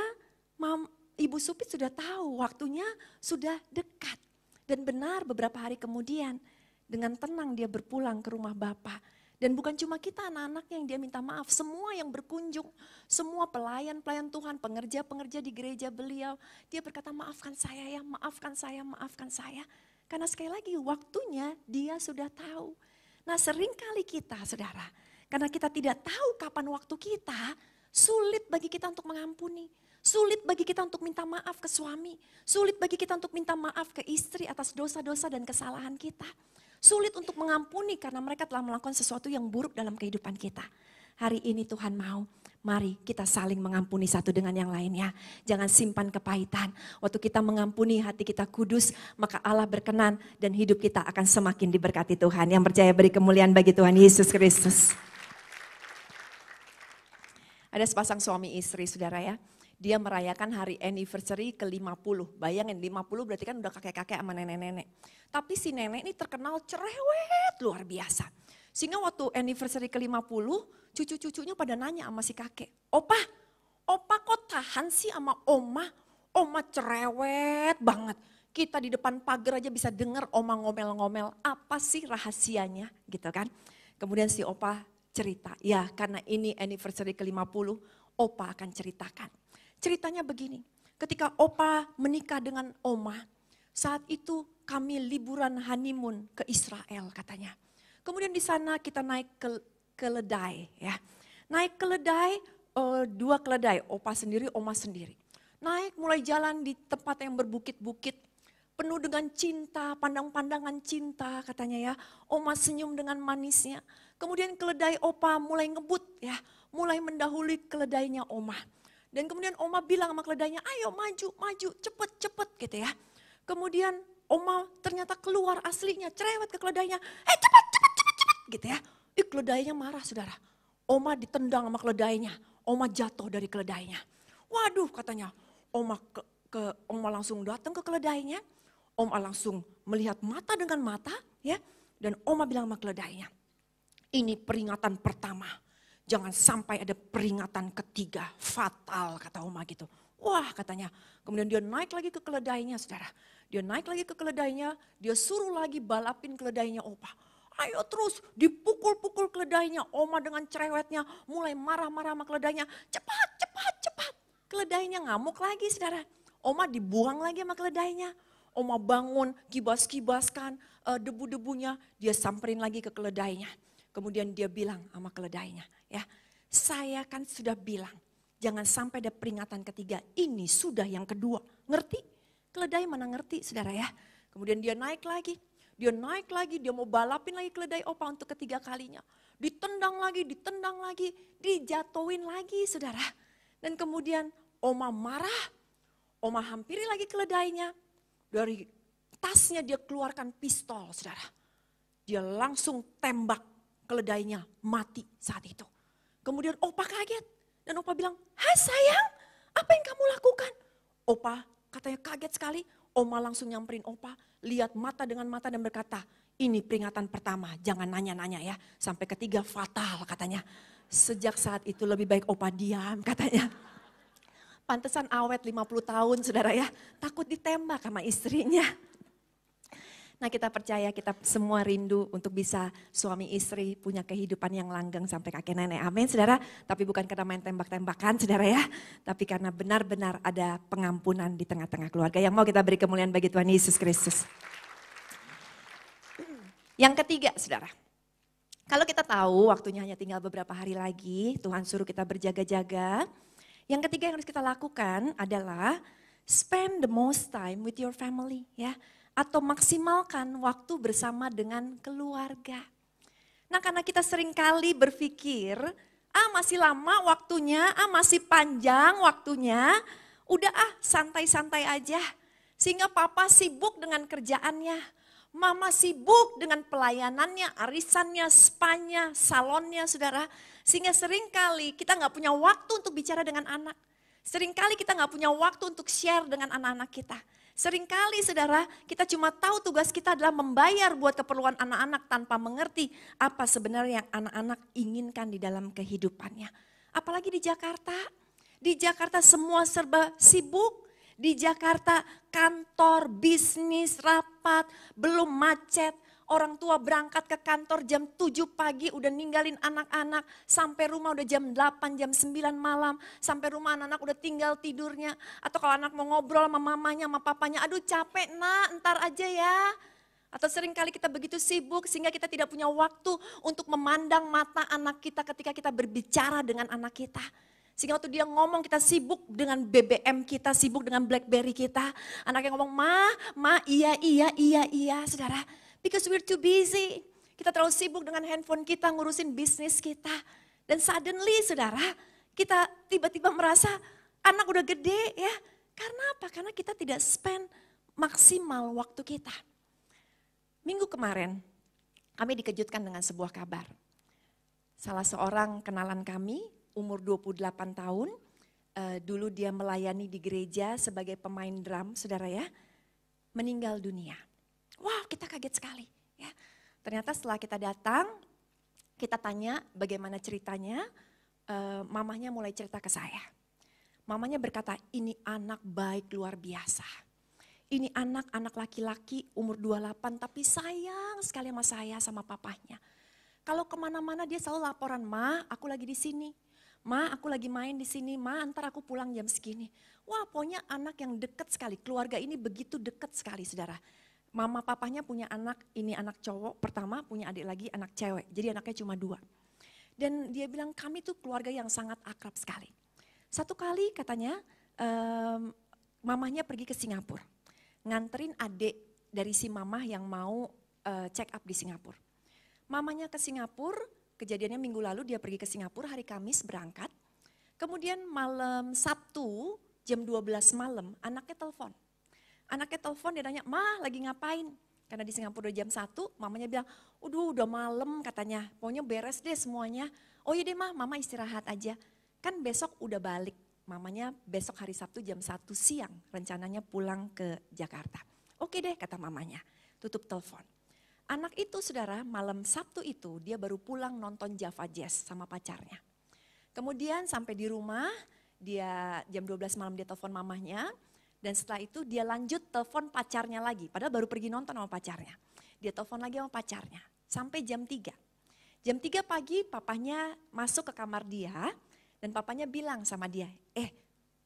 mam, ibu supit sudah tahu waktunya sudah dekat. Dan benar beberapa hari kemudian dengan tenang dia berpulang ke rumah Bapak. Dan bukan cuma kita anak-anaknya yang dia minta maaf, semua yang berkunjung, semua pelayan-pelayan Tuhan, pengerja-pengerja di gereja beliau, dia berkata maafkan saya ya, maafkan saya, maafkan saya. Karena sekali lagi waktunya dia sudah tahu. Nah seringkali kita saudara, karena kita tidak tahu kapan waktu kita, sulit bagi kita untuk mengampuni. Sulit bagi kita untuk minta maaf ke suami. Sulit bagi kita untuk minta maaf ke istri atas dosa-dosa dan kesalahan kita. Sulit untuk mengampuni karena mereka telah melakukan sesuatu yang buruk dalam kehidupan kita. Hari ini Tuhan mau Mari kita saling mengampuni satu dengan yang lainnya. Jangan simpan kepahitan. Waktu kita mengampuni hati kita kudus, maka Allah berkenan dan hidup kita akan semakin diberkati Tuhan. Yang percaya beri kemuliaan bagi Tuhan Yesus Kristus. Ada sepasang suami istri saudara ya dia merayakan hari anniversary ke-50. Bayangin 50 berarti kan udah kakek-kakek sama nenek-nenek. Tapi si nenek ini terkenal cerewet luar biasa. Sehingga waktu anniversary ke-50, cucu-cucunya pada nanya sama si kakek, "Opa, opa kok tahan sih sama oma? Oma cerewet banget. Kita di depan pagar aja bisa denger oma ngomel-ngomel. Apa sih rahasianya?" gitu kan. Kemudian si opa cerita, "Ya, karena ini anniversary ke-50, opa akan ceritakan." Ceritanya begini, ketika Opa menikah dengan Oma, saat itu kami liburan honeymoon ke Israel katanya. Kemudian di sana kita naik ke keledai ya. Naik keledai, eh, dua keledai, Opa sendiri, Oma sendiri. Naik mulai jalan di tempat yang berbukit-bukit, penuh dengan cinta, pandang-pandangan cinta katanya ya. Oma senyum dengan manisnya. Kemudian keledai opa mulai ngebut ya, mulai mendahului keledainya oma. Dan kemudian Oma bilang sama keledainya, ayo maju, maju, cepet, cepet gitu ya. Kemudian Oma ternyata keluar aslinya, cerewet ke keledainya, eh cepet, cepet, cepet, cepet gitu ya. Ih keledainya marah saudara. Oma ditendang sama keledainya, Oma jatuh dari keledainya. Waduh katanya, Oma ke, ke Oma langsung datang ke keledainya, Oma langsung melihat mata dengan mata ya. Dan Oma bilang sama keledainya, ini peringatan pertama Jangan sampai ada peringatan ketiga, fatal kata Oma gitu. Wah katanya, kemudian dia naik lagi ke keledainya saudara. Dia naik lagi ke keledainya, dia suruh lagi balapin keledainya Opa. Ayo terus dipukul-pukul keledainya. Oma dengan cerewetnya mulai marah-marah sama keledainya. Cepat, cepat, cepat. Keledainya ngamuk lagi saudara. Oma dibuang lagi sama keledainya. Oma bangun, kibas-kibaskan eh, debu-debunya. Dia samperin lagi ke keledainya. Kemudian dia bilang sama keledainya, Ya, saya kan sudah bilang, jangan sampai ada peringatan ketiga. Ini sudah yang kedua. Ngerti? Keledai mana ngerti, saudara ya. Kemudian dia naik lagi, dia naik lagi, dia mau balapin lagi keledai opa untuk ketiga kalinya. Ditendang lagi, ditendang lagi, dijatuhin lagi saudara. Dan kemudian oma marah, oma hampiri lagi keledainya. Dari tasnya dia keluarkan pistol saudara. Dia langsung tembak keledainya mati saat itu. Kemudian opa kaget dan opa bilang, hai sayang apa yang kamu lakukan? Opa katanya kaget sekali, oma langsung nyamperin opa, lihat mata dengan mata dan berkata, ini peringatan pertama, jangan nanya-nanya ya. Sampai ketiga fatal katanya. Sejak saat itu lebih baik opa diam katanya. Pantesan awet 50 tahun saudara ya, takut ditembak sama istrinya. Nah kita percaya kita semua rindu untuk bisa suami istri punya kehidupan yang langgeng sampai kakek nenek. Amin saudara. Tapi bukan karena main tembak-tembakan saudara ya. Tapi karena benar-benar ada pengampunan di tengah-tengah keluarga. Yang mau kita beri kemuliaan bagi Tuhan Yesus Kristus. Yang ketiga saudara. Kalau kita tahu waktunya hanya tinggal beberapa hari lagi, Tuhan suruh kita berjaga-jaga. Yang ketiga yang harus kita lakukan adalah spend the most time with your family ya atau maksimalkan waktu bersama dengan keluarga. Nah karena kita sering kali berpikir, ah masih lama waktunya, ah masih panjang waktunya, udah ah santai-santai aja. Sehingga papa sibuk dengan kerjaannya, mama sibuk dengan pelayanannya, arisannya, spanya, salonnya saudara. Sehingga sering kali kita nggak punya waktu untuk bicara dengan anak. Seringkali kita nggak punya waktu untuk share dengan anak-anak kita. Seringkali saudara, kita cuma tahu tugas kita adalah membayar buat keperluan anak-anak tanpa mengerti apa sebenarnya yang anak-anak inginkan di dalam kehidupannya. Apalagi di Jakarta. Di Jakarta semua serba sibuk. Di Jakarta kantor, bisnis, rapat, belum macet, Orang tua berangkat ke kantor jam 7 pagi udah ninggalin anak-anak. Sampai rumah udah jam 8, jam 9 malam. Sampai rumah anak-anak udah tinggal tidurnya. Atau kalau anak mau ngobrol sama mamanya, sama papanya. Aduh capek nak, entar aja ya. Atau sering kali kita begitu sibuk sehingga kita tidak punya waktu untuk memandang mata anak kita ketika kita berbicara dengan anak kita. Sehingga waktu dia ngomong kita sibuk dengan BBM kita, sibuk dengan Blackberry kita. Anaknya ngomong, ma, ma, iya, iya, iya, iya, saudara. Because we're too busy. Kita terlalu sibuk dengan handphone kita, ngurusin bisnis kita. Dan suddenly saudara, kita tiba-tiba merasa anak udah gede ya. Karena apa? Karena kita tidak spend maksimal waktu kita. Minggu kemarin kami dikejutkan dengan sebuah kabar. Salah seorang kenalan kami umur 28 tahun, eh, dulu dia melayani di gereja sebagai pemain drum, saudara ya, meninggal dunia. Wow, kita kaget sekali. Ya. Ternyata setelah kita datang, kita tanya bagaimana ceritanya, uh, mamahnya mulai cerita ke saya. Mamanya berkata, ini anak baik luar biasa. Ini anak, anak laki-laki umur 28 tapi sayang sekali sama saya sama papahnya. Kalau kemana-mana dia selalu laporan, ma aku lagi di sini. Ma aku lagi main di sini, ma antar aku pulang jam segini. Wah pokoknya anak yang dekat sekali, keluarga ini begitu dekat sekali saudara mama papanya punya anak, ini anak cowok, pertama punya adik lagi anak cewek. Jadi anaknya cuma dua. Dan dia bilang kami tuh keluarga yang sangat akrab sekali. Satu kali katanya um, mamahnya pergi ke Singapura. Nganterin adik dari si mamah yang mau uh, check up di Singapura. Mamanya ke Singapura, kejadiannya minggu lalu dia pergi ke Singapura hari Kamis berangkat. Kemudian malam Sabtu jam 12 malam anaknya telepon Anaknya telepon dia nanya, mah lagi ngapain?" Karena di Singapura udah jam 1, mamanya bilang, "Udah, udah malam," katanya. "Pokoknya beres deh semuanya." "Oh iya deh, mah Mama istirahat aja." Kan besok udah balik. Mamanya besok hari Sabtu jam 1 siang rencananya pulang ke Jakarta. "Oke deh," kata mamanya. Tutup telepon. Anak itu saudara malam Sabtu itu dia baru pulang nonton Java Jazz sama pacarnya. Kemudian sampai di rumah, dia jam 12 malam dia telepon mamahnya, dan setelah itu dia lanjut telepon pacarnya lagi. Padahal baru pergi nonton sama pacarnya. Dia telepon lagi sama pacarnya. Sampai jam 3. Jam 3 pagi papanya masuk ke kamar dia. Dan papanya bilang sama dia, eh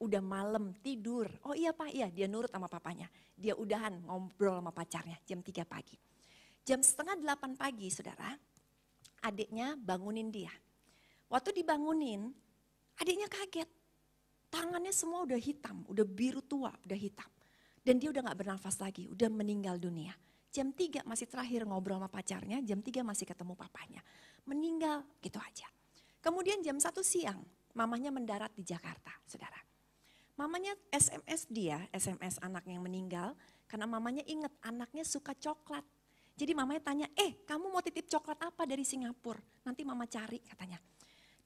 udah malam tidur. Oh iya pak, iya dia nurut sama papanya. Dia udahan ngobrol sama pacarnya jam 3 pagi. Jam setengah 8 pagi saudara, adiknya bangunin dia. Waktu dibangunin, adiknya kaget Tangannya semua udah hitam, udah biru tua, udah hitam. Dan dia udah gak bernafas lagi, udah meninggal dunia. Jam tiga masih terakhir ngobrol sama pacarnya, jam tiga masih ketemu papanya. Meninggal gitu aja. Kemudian jam satu siang, mamanya mendarat di Jakarta, saudara. Mamanya SMS dia, SMS anak yang meninggal, karena mamanya ingat anaknya suka coklat. Jadi mamanya tanya, eh kamu mau titip coklat apa dari Singapura? Nanti mama cari katanya.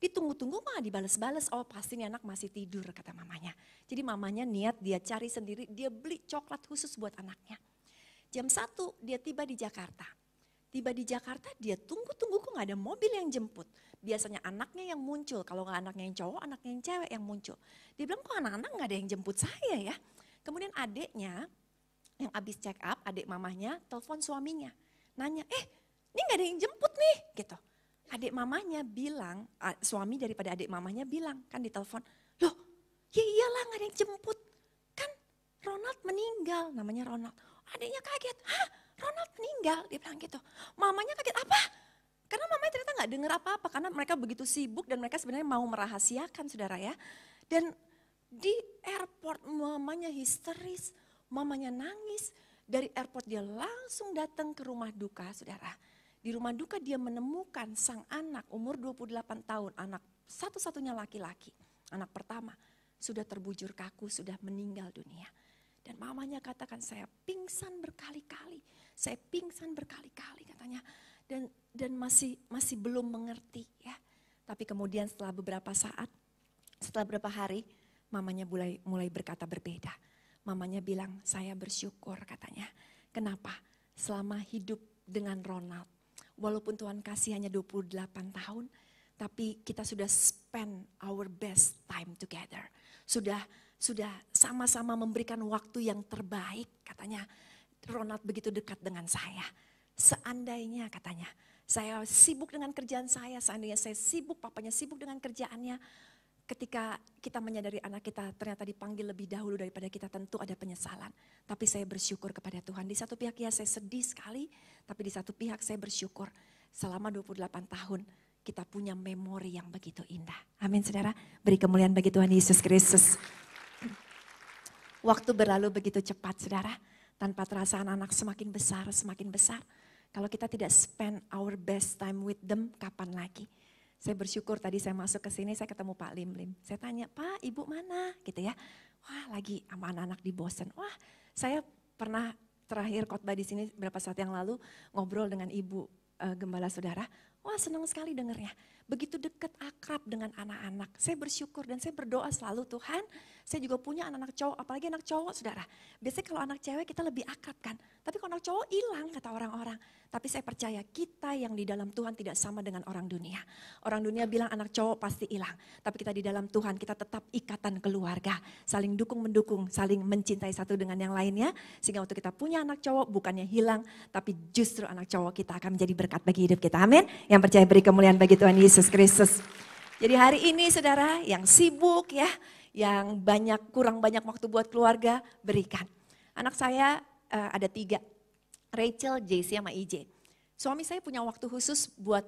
Ditunggu-tunggu mah dibales-bales, oh pasti nih anak masih tidur kata mamanya. Jadi mamanya niat dia cari sendiri, dia beli coklat khusus buat anaknya. Jam satu dia tiba di Jakarta. Tiba di Jakarta dia tunggu-tunggu kok gak ada mobil yang jemput. Biasanya anaknya yang muncul, kalau gak anaknya yang cowok, anaknya yang cewek yang muncul. Dia bilang kok anak-anak gak ada yang jemput saya ya. Kemudian adiknya yang abis check up, adik mamanya, telepon suaminya. Nanya, eh ini gak ada yang jemput nih gitu adik mamanya bilang, suami daripada adik mamanya bilang, kan ditelepon, loh ya iyalah gak ada yang jemput. Kan Ronald meninggal, namanya Ronald. Adiknya kaget, hah Ronald meninggal? Dia bilang gitu, mamanya kaget apa? Karena mamanya ternyata gak dengar apa-apa, karena mereka begitu sibuk dan mereka sebenarnya mau merahasiakan saudara ya. Dan di airport mamanya histeris, mamanya nangis. Dari airport dia langsung datang ke rumah duka saudara di rumah duka dia menemukan sang anak umur 28 tahun, anak satu-satunya laki-laki, anak pertama, sudah terbujur kaku, sudah meninggal dunia. Dan mamanya katakan saya pingsan berkali-kali, saya pingsan berkali-kali katanya. Dan dan masih masih belum mengerti ya. Tapi kemudian setelah beberapa saat, setelah beberapa hari, mamanya mulai mulai berkata berbeda. Mamanya bilang saya bersyukur katanya. Kenapa? Selama hidup dengan Ronald, Walaupun Tuhan kasih hanya 28 tahun, tapi kita sudah spend our best time together. Sudah sudah sama-sama memberikan waktu yang terbaik, katanya Ronald begitu dekat dengan saya. Seandainya katanya, saya sibuk dengan kerjaan saya, seandainya saya sibuk, papanya sibuk dengan kerjaannya, ketika kita menyadari anak kita ternyata dipanggil lebih dahulu daripada kita tentu ada penyesalan. Tapi saya bersyukur kepada Tuhan. Di satu pihak ya saya sedih sekali, tapi di satu pihak saya bersyukur selama 28 tahun kita punya memori yang begitu indah. Amin saudara, beri kemuliaan bagi Tuhan Yesus Kristus. Waktu berlalu begitu cepat saudara, tanpa terasa anak-anak semakin besar, semakin besar. Kalau kita tidak spend our best time with them, kapan lagi? Saya bersyukur tadi saya masuk ke sini, saya ketemu Pak Lim Lim. Saya tanya, Pak Ibu mana? Gitu ya. Wah lagi sama anak-anak di Boston. Wah saya pernah terakhir khotbah di sini beberapa saat yang lalu ngobrol dengan Ibu e, Gembala Saudara. Wah senang sekali dengernya. Begitu dekat akrab dengan anak-anak. Saya bersyukur dan saya berdoa selalu Tuhan saya juga punya anak-anak cowok, apalagi anak cowok saudara. Biasanya kalau anak cewek kita lebih akrab kan. Tapi kalau anak cowok hilang kata orang-orang. Tapi saya percaya kita yang di dalam Tuhan tidak sama dengan orang dunia. Orang dunia bilang anak cowok pasti hilang. Tapi kita di dalam Tuhan kita tetap ikatan keluarga. Saling dukung-mendukung, saling mencintai satu dengan yang lainnya. Sehingga waktu kita punya anak cowok bukannya hilang. Tapi justru anak cowok kita akan menjadi berkat bagi hidup kita. Amin. Yang percaya beri kemuliaan bagi Tuhan Yesus Kristus. Jadi hari ini saudara yang sibuk ya, yang banyak kurang banyak waktu buat keluarga, berikan. Anak saya uh, ada tiga, Rachel, JC, sama IJ. Suami saya punya waktu khusus buat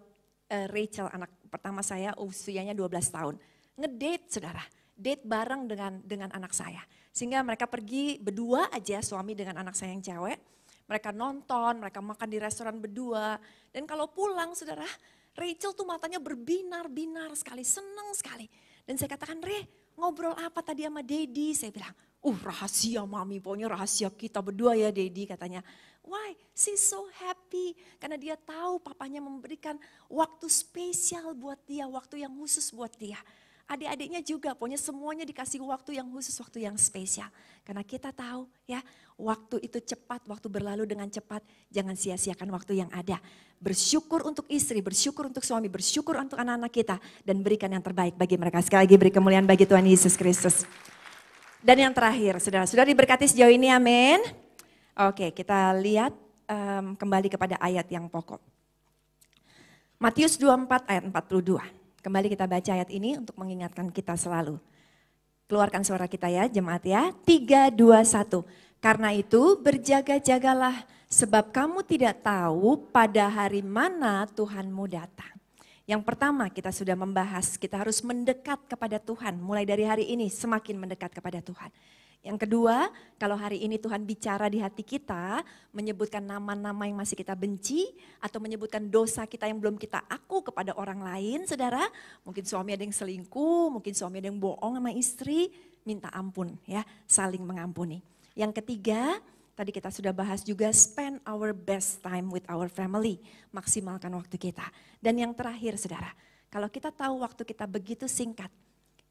uh, Rachel, anak pertama saya usianya 12 tahun. Ngedate saudara, date bareng dengan dengan anak saya. Sehingga mereka pergi berdua aja suami dengan anak saya yang cewek. Mereka nonton, mereka makan di restoran berdua. Dan kalau pulang saudara, Rachel tuh matanya berbinar-binar sekali, seneng sekali. Dan saya katakan, Re, ngobrol apa tadi sama Dedi? Saya bilang, uh rahasia mami, pokoknya rahasia kita berdua ya Dedi katanya. Why? She's so happy. Karena dia tahu papanya memberikan waktu spesial buat dia, waktu yang khusus buat dia. Adik-adiknya juga, pokoknya semuanya dikasih waktu yang khusus, waktu yang spesial. Karena kita tahu ya, waktu itu cepat, waktu berlalu dengan cepat. Jangan sia-siakan waktu yang ada. Bersyukur untuk istri, bersyukur untuk suami, bersyukur untuk anak-anak kita. Dan berikan yang terbaik bagi mereka. Sekali lagi beri kemuliaan bagi Tuhan Yesus Kristus. Dan yang terakhir, saudara, sudah diberkati sejauh ini, amin. Oke, kita lihat um, kembali kepada ayat yang pokok. Matius 24 ayat 42. Kembali kita baca ayat ini untuk mengingatkan kita selalu. Keluarkan suara kita ya jemaat ya. 3, 2, 1. Karena itu berjaga-jagalah sebab kamu tidak tahu pada hari mana Tuhanmu datang. Yang pertama kita sudah membahas kita harus mendekat kepada Tuhan. Mulai dari hari ini semakin mendekat kepada Tuhan. Yang kedua, kalau hari ini Tuhan bicara di hati kita, menyebutkan nama-nama yang masih kita benci, atau menyebutkan dosa kita yang belum kita aku kepada orang lain, saudara, mungkin suami ada yang selingkuh, mungkin suami ada yang bohong sama istri, minta ampun ya, saling mengampuni. Yang ketiga, tadi kita sudah bahas juga spend our best time with our family, maksimalkan waktu kita. Dan yang terakhir saudara, kalau kita tahu waktu kita begitu singkat,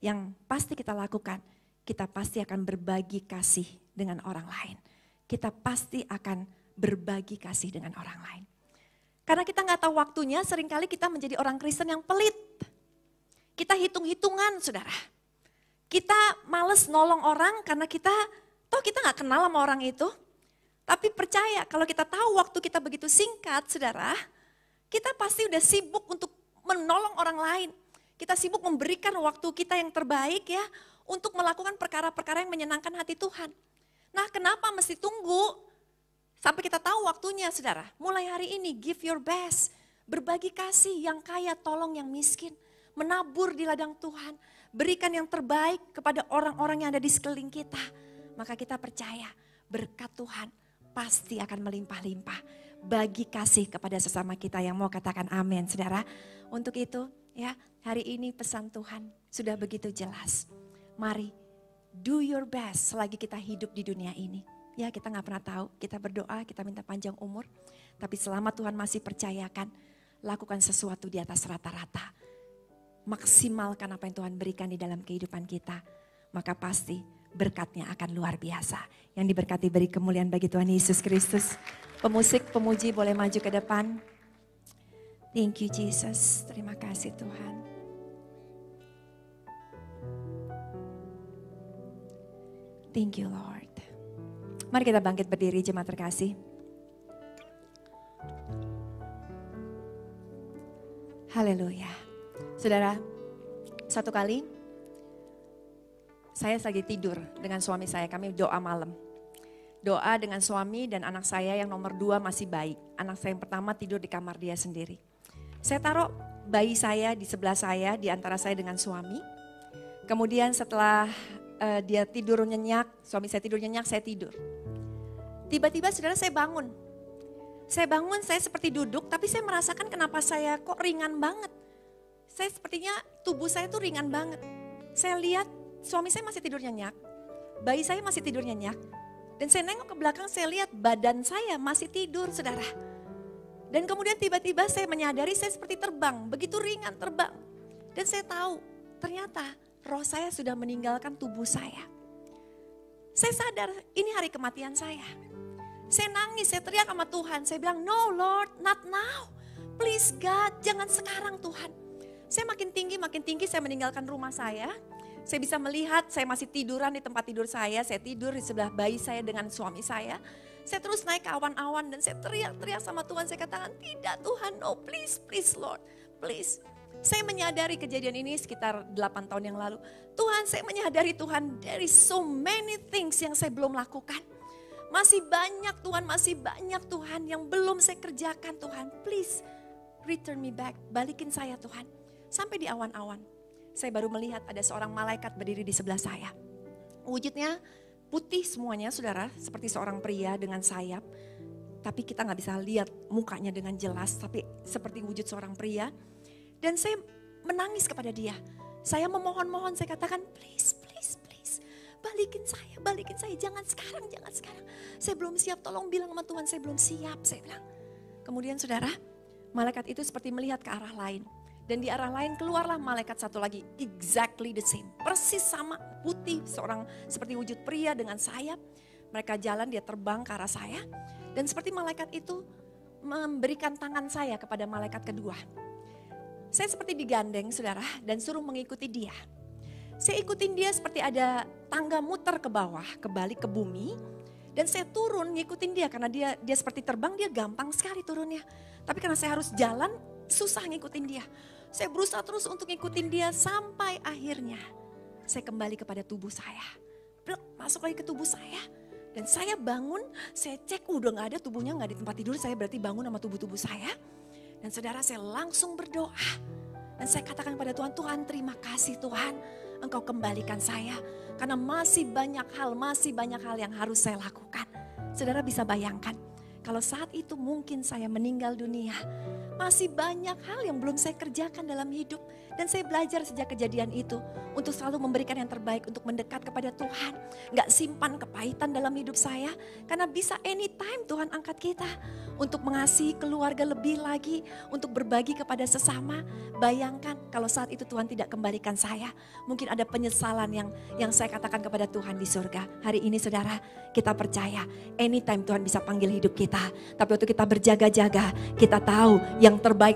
yang pasti kita lakukan, kita pasti akan berbagi kasih dengan orang lain. Kita pasti akan berbagi kasih dengan orang lain. Karena kita nggak tahu waktunya, seringkali kita menjadi orang Kristen yang pelit. Kita hitung-hitungan, saudara. Kita males nolong orang karena kita, toh kita nggak kenal sama orang itu. Tapi percaya kalau kita tahu waktu kita begitu singkat, saudara, kita pasti udah sibuk untuk menolong orang lain. Kita sibuk memberikan waktu kita yang terbaik ya untuk melakukan perkara-perkara yang menyenangkan hati Tuhan. Nah kenapa mesti tunggu sampai kita tahu waktunya saudara. Mulai hari ini give your best. Berbagi kasih yang kaya tolong yang miskin. Menabur di ladang Tuhan. Berikan yang terbaik kepada orang-orang yang ada di sekeliling kita. Maka kita percaya berkat Tuhan pasti akan melimpah-limpah bagi kasih kepada sesama kita yang mau katakan amin, saudara. Untuk itu, ya, hari ini pesan Tuhan sudah begitu jelas. Mari do your best selagi kita hidup di dunia ini. Ya kita nggak pernah tahu, kita berdoa, kita minta panjang umur. Tapi selama Tuhan masih percayakan, lakukan sesuatu di atas rata-rata. Maksimalkan apa yang Tuhan berikan di dalam kehidupan kita. Maka pasti berkatnya akan luar biasa. Yang diberkati beri kemuliaan bagi Tuhan Yesus Kristus. Pemusik, pemuji boleh maju ke depan. Thank you Jesus, terima kasih Tuhan. Thank you Lord. Mari kita bangkit berdiri jemaat terkasih. Haleluya. Saudara, satu kali saya lagi tidur dengan suami saya, kami doa malam. Doa dengan suami dan anak saya yang nomor dua masih baik. Anak saya yang pertama tidur di kamar dia sendiri. Saya taruh bayi saya di sebelah saya, di antara saya dengan suami. Kemudian setelah uh, dia tidur nyenyak, suami saya tidur nyenyak, saya tidur. Tiba-tiba saudara saya bangun. Saya bangun, saya seperti duduk, tapi saya merasakan kenapa saya kok ringan banget. Saya sepertinya tubuh saya itu ringan banget. Saya lihat suami saya masih tidur nyenyak, bayi saya masih tidur nyenyak. Dan saya nengok ke belakang, saya lihat badan saya masih tidur, saudara. Dan kemudian tiba-tiba saya menyadari saya seperti terbang, begitu ringan terbang. Dan saya tahu, ternyata roh saya sudah meninggalkan tubuh saya. Saya sadar ini hari kematian saya. Saya nangis, saya teriak sama Tuhan. Saya bilang, no Lord, not now. Please God, jangan sekarang Tuhan. Saya makin tinggi, makin tinggi saya meninggalkan rumah saya. Saya bisa melihat, saya masih tiduran di tempat tidur saya. Saya tidur di sebelah bayi saya dengan suami saya. Saya terus naik ke awan-awan dan saya teriak-teriak sama Tuhan. Saya katakan, tidak Tuhan, no please, please Lord, please. Saya menyadari kejadian ini sekitar 8 tahun yang lalu. Tuhan, saya menyadari Tuhan dari so many things yang saya belum lakukan. Masih banyak Tuhan, masih banyak Tuhan yang belum saya kerjakan Tuhan. Please return me back, balikin saya Tuhan. Sampai di awan-awan, saya baru melihat ada seorang malaikat berdiri di sebelah saya. Wujudnya putih semuanya saudara, seperti seorang pria dengan sayap. Tapi kita nggak bisa lihat mukanya dengan jelas, tapi seperti wujud seorang pria dan saya menangis kepada dia. Saya memohon-mohon, saya katakan, please, please, please. Balikin saya, balikin saya. Jangan sekarang, jangan sekarang. Saya belum siap, tolong bilang sama Tuhan, saya belum siap. Saya bilang. Kemudian saudara, malaikat itu seperti melihat ke arah lain. Dan di arah lain keluarlah malaikat satu lagi. Exactly the same. Persis sama putih seorang seperti wujud pria dengan sayap. Mereka jalan dia terbang ke arah saya. Dan seperti malaikat itu memberikan tangan saya kepada malaikat kedua. Saya seperti digandeng saudara dan suruh mengikuti dia. Saya ikutin dia seperti ada tangga muter ke bawah, kebalik ke bumi. Dan saya turun ngikutin dia karena dia dia seperti terbang dia gampang sekali turunnya. Tapi karena saya harus jalan susah ngikutin dia. Saya berusaha terus untuk ngikutin dia sampai akhirnya saya kembali kepada tubuh saya. Blok, masuk lagi ke tubuh saya. Dan saya bangun, saya cek uh, udah gak ada tubuhnya gak di tempat tidur. Saya berarti bangun sama tubuh-tubuh saya dan saudara saya langsung berdoa. Dan saya katakan kepada Tuhan, Tuhan terima kasih Tuhan. Engkau kembalikan saya. Karena masih banyak hal, masih banyak hal yang harus saya lakukan. Saudara bisa bayangkan, kalau saat itu mungkin saya meninggal dunia. Masih banyak hal yang belum saya kerjakan dalam hidup dan saya belajar sejak kejadian itu untuk selalu memberikan yang terbaik untuk mendekat kepada Tuhan. Gak simpan kepahitan dalam hidup saya karena bisa anytime Tuhan angkat kita untuk mengasihi keluarga lebih lagi, untuk berbagi kepada sesama. Bayangkan kalau saat itu Tuhan tidak kembalikan saya, mungkin ada penyesalan yang yang saya katakan kepada Tuhan di surga. Hari ini saudara, kita percaya anytime Tuhan bisa panggil hidup kita. Tapi waktu kita berjaga-jaga, kita tahu yang terbaik